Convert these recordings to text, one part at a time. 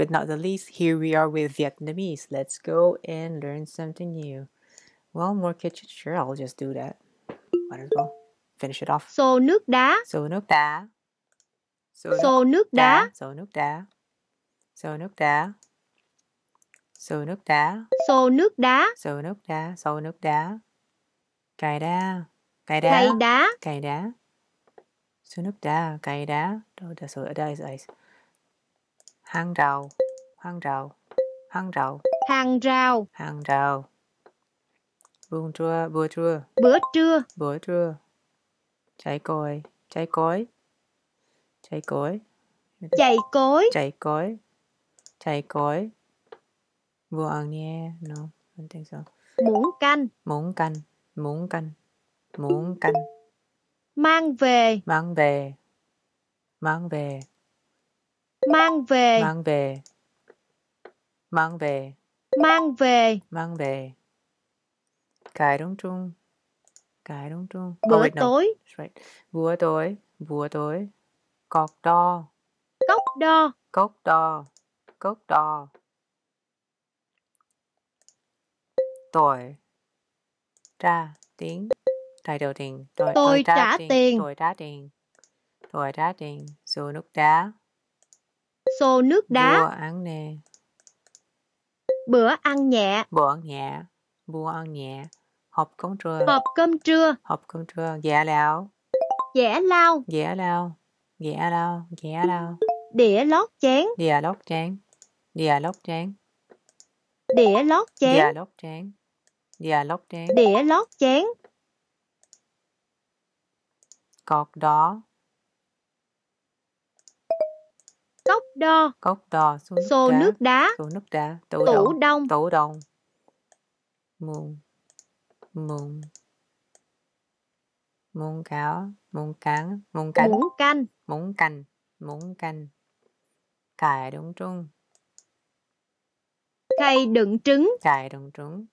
but not the least, here we are with Vietnamese. Let's go and learn something new. Well, more kitchen, sure, I'll just do that. Might as well finish it off. So nước đá. So nước đá. So Xô nước đá. So nước đá. So nước đá. So nước đá. So nước đá. So nước đá. Xô nước đá. Cày đá. Cày đá. Cày đá. Cày đá. Xô nước đá. Cày đá. Đâu, that's all, that is ice. hàng rào hàng rào hàng rào hàng rào hàng rào buông trưa bữa trưa bữa trưa bữa trưa chạy cối chạy cối chạy cối chạy cối chạy cối chạy cối vừa ăn nhé nó, I think so muỗng canh muỗng canh muỗng canh muỗng canh mang về mang về mang về mang về mang về mang về mang về mang về cái đúng chung cái đúng chung bữa oh, wait, no. tối right. bữa tối bữa tối cọc đo cốc đo cốc đo cốc đo tội trả tiền tài đầu tiền tôi, tôi trả tiền tôi trả tiền tôi trả tiền rồi nước đá xô nước đá. Bữa ăn nè. Bữa ăn nhẹ. Bữa ăn nhẹ. Bữa ăn nhẹ. Hộp cơm trưa. Hộp cơm trưa. Hộp cơm trưa. Dạ lao. Dạ lao. Dạ lao. Dạ lao. Dạ lao. Đĩa lót chén. Đĩa lót chén. Đĩa lót chén. Đĩa lót chén. Đĩa lót chén. Đĩa lót chén. Đĩa lót chén. Cột đó. cốc đo cốc đo xô nước, đá, nước đá xô nước đá tủ, tủ đông, đông tủ đông mùng mùng mùng cáo mùng cán mùng canh mùng canh mùng canh mùng canh cài đúng trung cây đựng trứng cài đựng trứng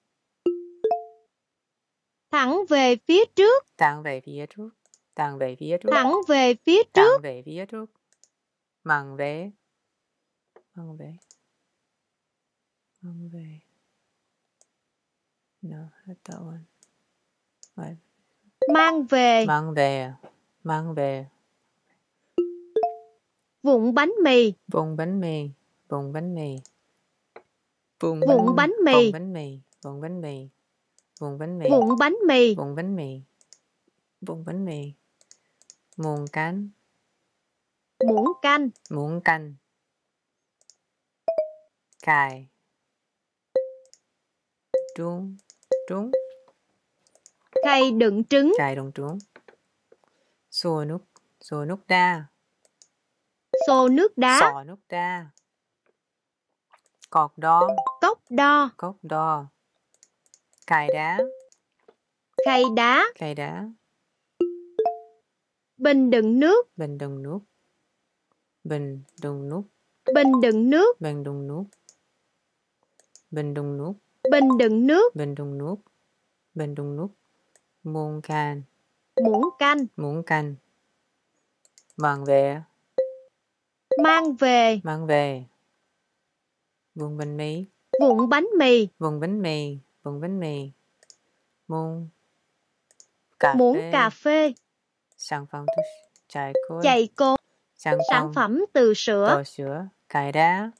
thẳng về phía trước thẳng về phía trước thẳng về phía trước thẳng về phía trước thẳng về phía trước mang về mang về mang về no hết that one right. mang về mang về mang về vụn bánh mì vụn bánh mì vụn bánh mì vụn bánh, bánh mì vụn bánh mì vụn bánh mì vụn bánh mì vụn bánh mì vụn bánh mì vụn bánh mì muôn cánh muỗng canh muỗng canh cài trúng trúng cây đựng trứng cài đựng trứng xô nước xô nước đa xô nước đá xò nước đa cọt đo cốc đo cốc đo cài đá khay đá khay đá bình đựng nước bình đựng nước bình đựng nước bình đựng nước bình đựng nước bình đựng nước bình đựng nước bình đựng nước bình đùng nút muôn can muỗng canh muỗng canh mang về mang về mang về vùng bánh mì vụn bánh mì vụn bánh mì vụn bánh mì muỗng cà phê muỗng cà phê sản phẩm từ chảy cối chảy cối sản, sản phẩm từ sữa, từ sữa, cày đá,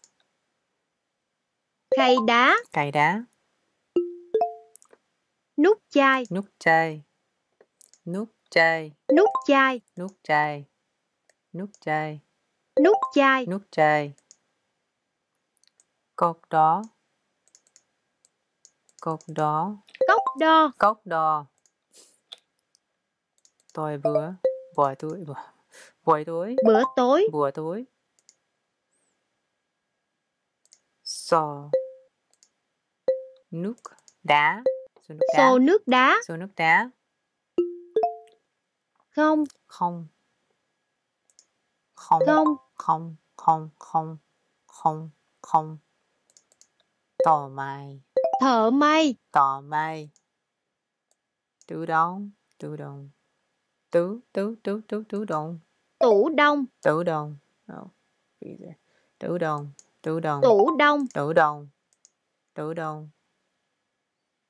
cây đá, cài đá, nút chai, nút chai, nút chai, nút chai, nút chai, nút chai, nút chai, nút chai, cột đó, cột đó, cốc đo, cốc đo, tôi bữa, bỏ tôi bỏ buổi tối bữa tối bữa tối sò nước đá sò nước đá sò nước đá, sò nước đá. không không không không không không không không không tò mày thở may tò mày tự động tự động tứ tứ tứ tứ tứ động tủ đông tủ đông oh, tủ đông tủ đông tủ đông tủ đông tủ đông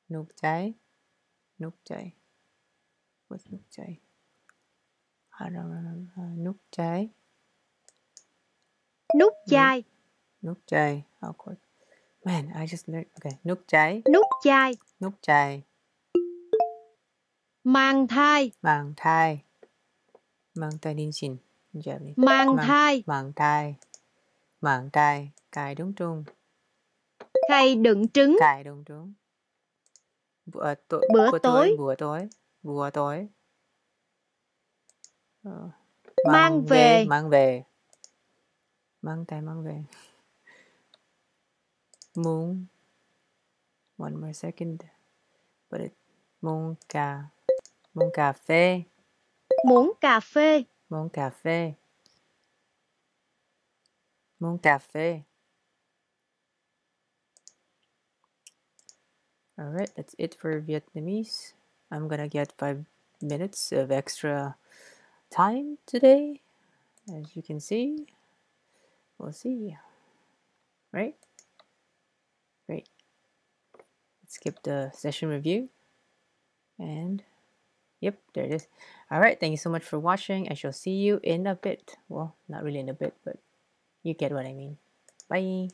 nước chảy nước chảy What's nước chảy I don't know. nước chảy nước chai nước chai oh, man I just learned okay nước chai nước chai nước chai mang thai mang thai mang tay đinh xin mang thai mang thai mang thai cài đúng trung cài đựng trứng cài đúng trung bữa, to, bữa, tối bữa tối bữa tối ờ, mang, mang về mang về mang tay mang về muốn one more second but it, muốn cà muốn cà phê Muốn cà phê. Muốn cà phê. Muốn cà phê. All right, that's it for Vietnamese. I'm gonna get five minutes of extra time today, as you can see. We'll see. Right? Great. Let's skip the session review and Yep, there it is. All right, thank you so much for watching. I shall see you in a bit. Well, not really in a bit, but you get what I mean. Bye.